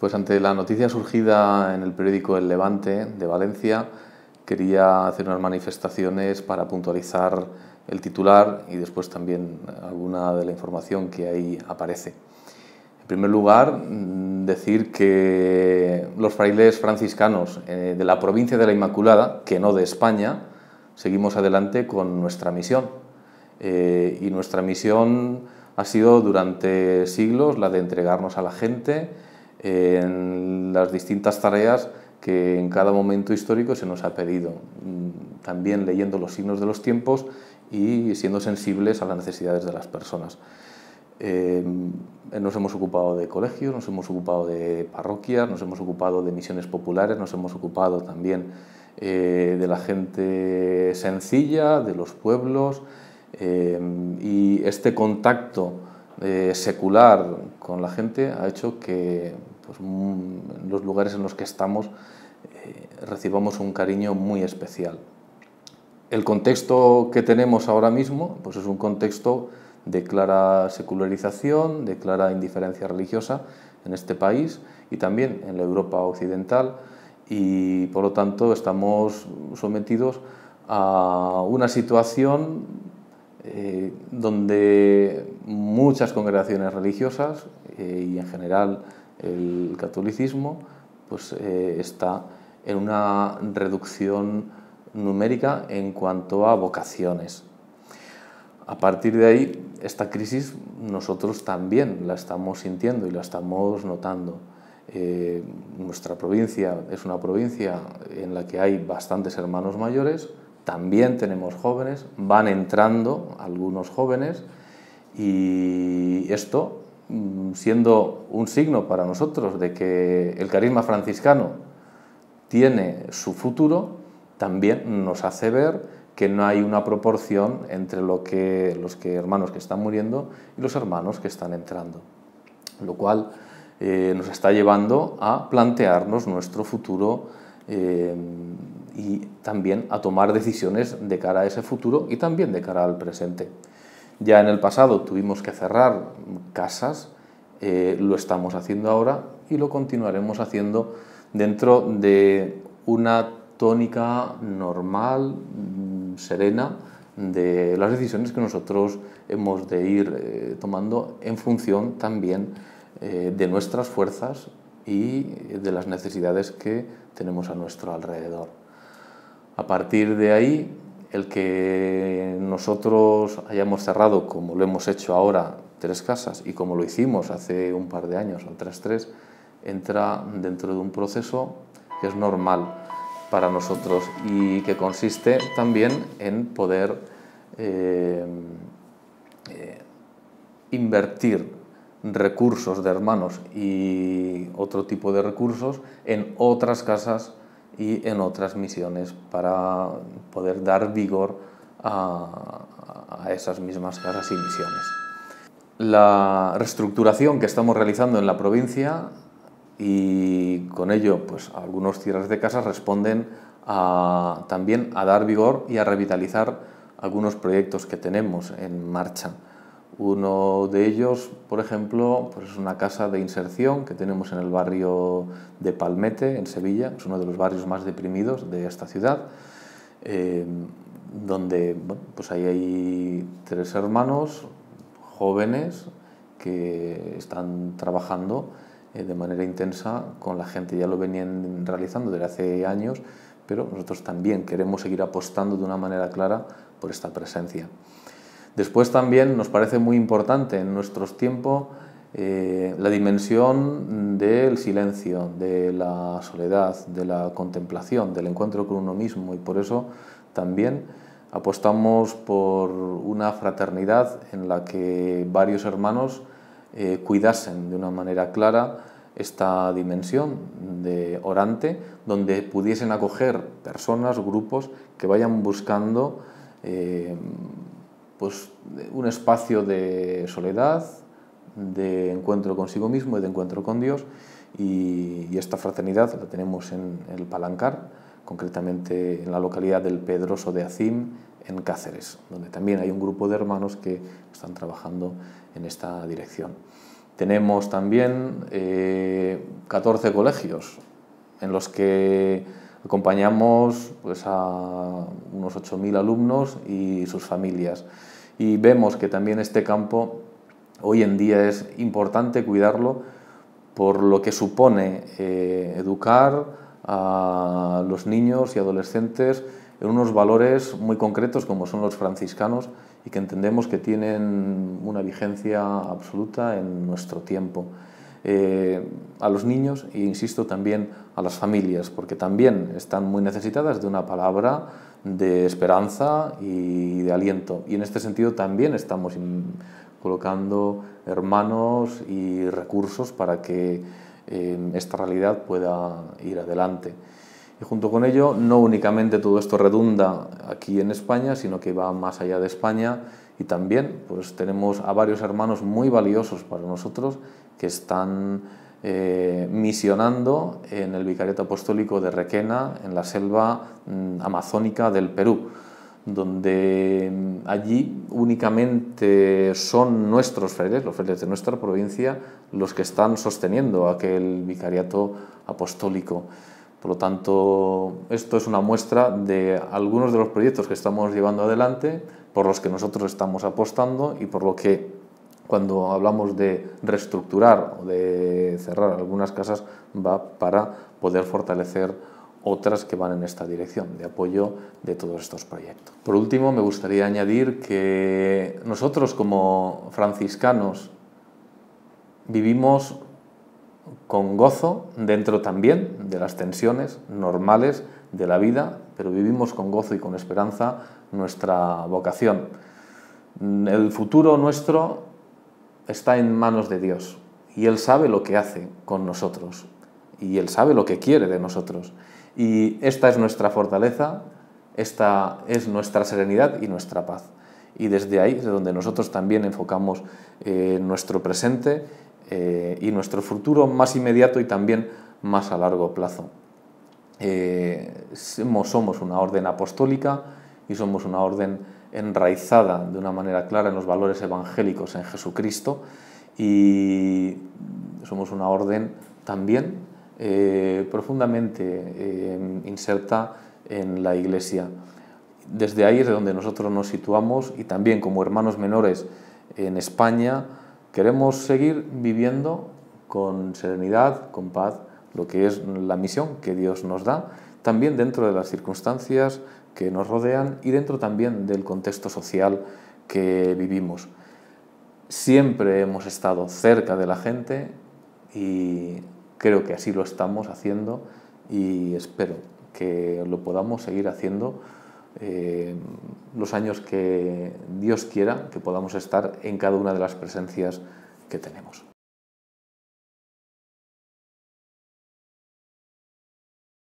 Pues ante la noticia surgida en el periódico El Levante de Valencia, quería hacer unas manifestaciones para puntualizar el titular y después también alguna de la información que ahí aparece. En primer lugar, mm, decir que los frailes franciscanos eh, de la provincia de la Inmaculada, que no de España, seguimos adelante con nuestra misión. Eh, y nuestra misión ha sido durante siglos la de entregarnos a la gente, en las distintas tareas que en cada momento histórico se nos ha pedido, mm, también leyendo los signos de los tiempos y siendo sensibles a las necesidades de las personas. Eh, nos hemos ocupado de colegios, nos hemos ocupado de parroquias, nos hemos ocupado de misiones populares, nos hemos ocupado también eh, de la gente sencilla, de los pueblos, eh, y este contacto secular con la gente ha hecho que pues, los lugares en los que estamos eh, recibamos un cariño muy especial. El contexto que tenemos ahora mismo pues, es un contexto de clara secularización, de clara indiferencia religiosa en este país y también en la Europa occidental y por lo tanto estamos sometidos a una situación eh, donde muchas congregaciones religiosas eh, y en general el catolicismo pues, eh, está en una reducción numérica en cuanto a vocaciones. A partir de ahí, esta crisis nosotros también la estamos sintiendo y la estamos notando. Eh, nuestra provincia es una provincia en la que hay bastantes hermanos mayores, también tenemos jóvenes, van entrando algunos jóvenes, y esto, mm, siendo un signo para nosotros de que el carisma franciscano tiene su futuro, también nos hace ver que no hay una proporción entre los que hermanos que están muriendo y los hermanos que están entrando. Lo cual eh, nos está llevando a plantearnos nuestro futuro eh, y también a tomar decisiones de cara a ese futuro y también de cara al presente. Ya en el pasado tuvimos que cerrar casas, eh, lo estamos haciendo ahora y lo continuaremos haciendo dentro de una tónica normal, mm, serena, de las decisiones que nosotros hemos de ir eh, tomando en función también eh, de nuestras fuerzas y de las necesidades que tenemos a nuestro alrededor. A partir de ahí el que nosotros hayamos cerrado, como lo hemos hecho ahora, tres casas y como lo hicimos hace un par de años, otras tres, entra dentro de un proceso que es normal para nosotros y que consiste también en poder eh, invertir recursos de hermanos y otro tipo de recursos en otras casas y en otras misiones para poder dar vigor a, a esas mismas casas y misiones. La reestructuración que estamos realizando en la provincia y con ello pues algunos cierres de casas responden a, también a dar vigor y a revitalizar algunos proyectos que tenemos en marcha. Uno de ellos, por ejemplo, pues es una casa de inserción que tenemos en el barrio de Palmete, en Sevilla, es uno de los barrios más deprimidos de esta ciudad, eh, donde pues ahí hay tres hermanos jóvenes que están trabajando eh, de manera intensa con la gente, ya lo venían realizando desde hace años, pero nosotros también queremos seguir apostando de una manera clara por esta presencia. Después también nos parece muy importante en nuestros tiempos eh, la dimensión del silencio, de la soledad, de la contemplación, del encuentro con uno mismo y por eso también apostamos por una fraternidad en la que varios hermanos eh, cuidasen de una manera clara esta dimensión de orante, donde pudiesen acoger personas, grupos que vayan buscando eh, pues, un espacio de soledad, de encuentro consigo mismo y de encuentro con Dios. Y, esta fraternidad la tenemos en el Palancar, concretamente en la localidad del Pedroso de Acim, en Cáceres, donde también hay un grupo de hermanos que están trabajando en esta dirección. Tenemos también 14 eh, colegios en los que Acompañamos pues, a unos 8.000 alumnos y sus familias. Y vemos que también este campo hoy en día es importante cuidarlo por lo que supone eh, educar a los niños y adolescentes en unos valores muy concretos como son los franciscanos y que entendemos que tienen una vigencia absoluta en nuestro tiempo. Eh, a los niños e insisto también a las familias, porque también están muy necesitadas de una palabra de esperanza y de aliento. Y en este sentido también estamos colocando hermanos y recursos para que eh, esta realidad pueda ir adelante. Y junto con ello, no únicamente todo esto redunda aquí en España, sino que va más allá de España y también pues tenemos a varios hermanos muy valiosos para nosotros que están eh, misionando en el Vicariato Apostólico de Requena, en la selva mm, amazónica del Perú, donde mm, allí únicamente son nuestros frailes, los frailes de nuestra provincia, los que están sosteniendo aquel Vicariato Apostólico. Por lo tanto, esto es una muestra de algunos de los proyectos que estamos llevando adelante, por los que nosotros estamos apostando y por lo que cuando hablamos de reestructurar o de cerrar algunas casas va para poder fortalecer otras que van en esta dirección de apoyo de todos estos proyectos. Por último, me gustaría añadir que nosotros como franciscanos vivimos con gozo dentro también de las tensiones normales de la vida, pero vivimos con gozo y con esperanza nuestra vocación. El futuro nuestro está en manos de Dios y Él sabe lo que hace con nosotros y Él sabe lo que quiere de nosotros. Y esta es nuestra fortaleza, esta es nuestra serenidad y nuestra paz. Y desde ahí es donde nosotros también enfocamos eh, nuestro presente eh, y nuestro futuro más inmediato y también más a largo plazo. Eh, somos una orden apostólica y somos una orden enraizada de una manera clara en los valores evangélicos en Jesucristo y somos una orden también eh, profundamente em, inserta en la Iglesia. Desde ahí es de donde nosotros nos situamos y también como hermanos menores en España queremos seguir viviendo con serenidad, con paz lo que es la misión que Dios nos da, también dentro de las circunstancias que nos rodean y dentro también del contexto social que vivimos. Siempre hemos estado cerca de la gente y creo que así lo estamos haciendo y espero que lo podamos seguir haciendo eh, los años que Dios quiera que podamos estar en cada una de las presencias que tenemos.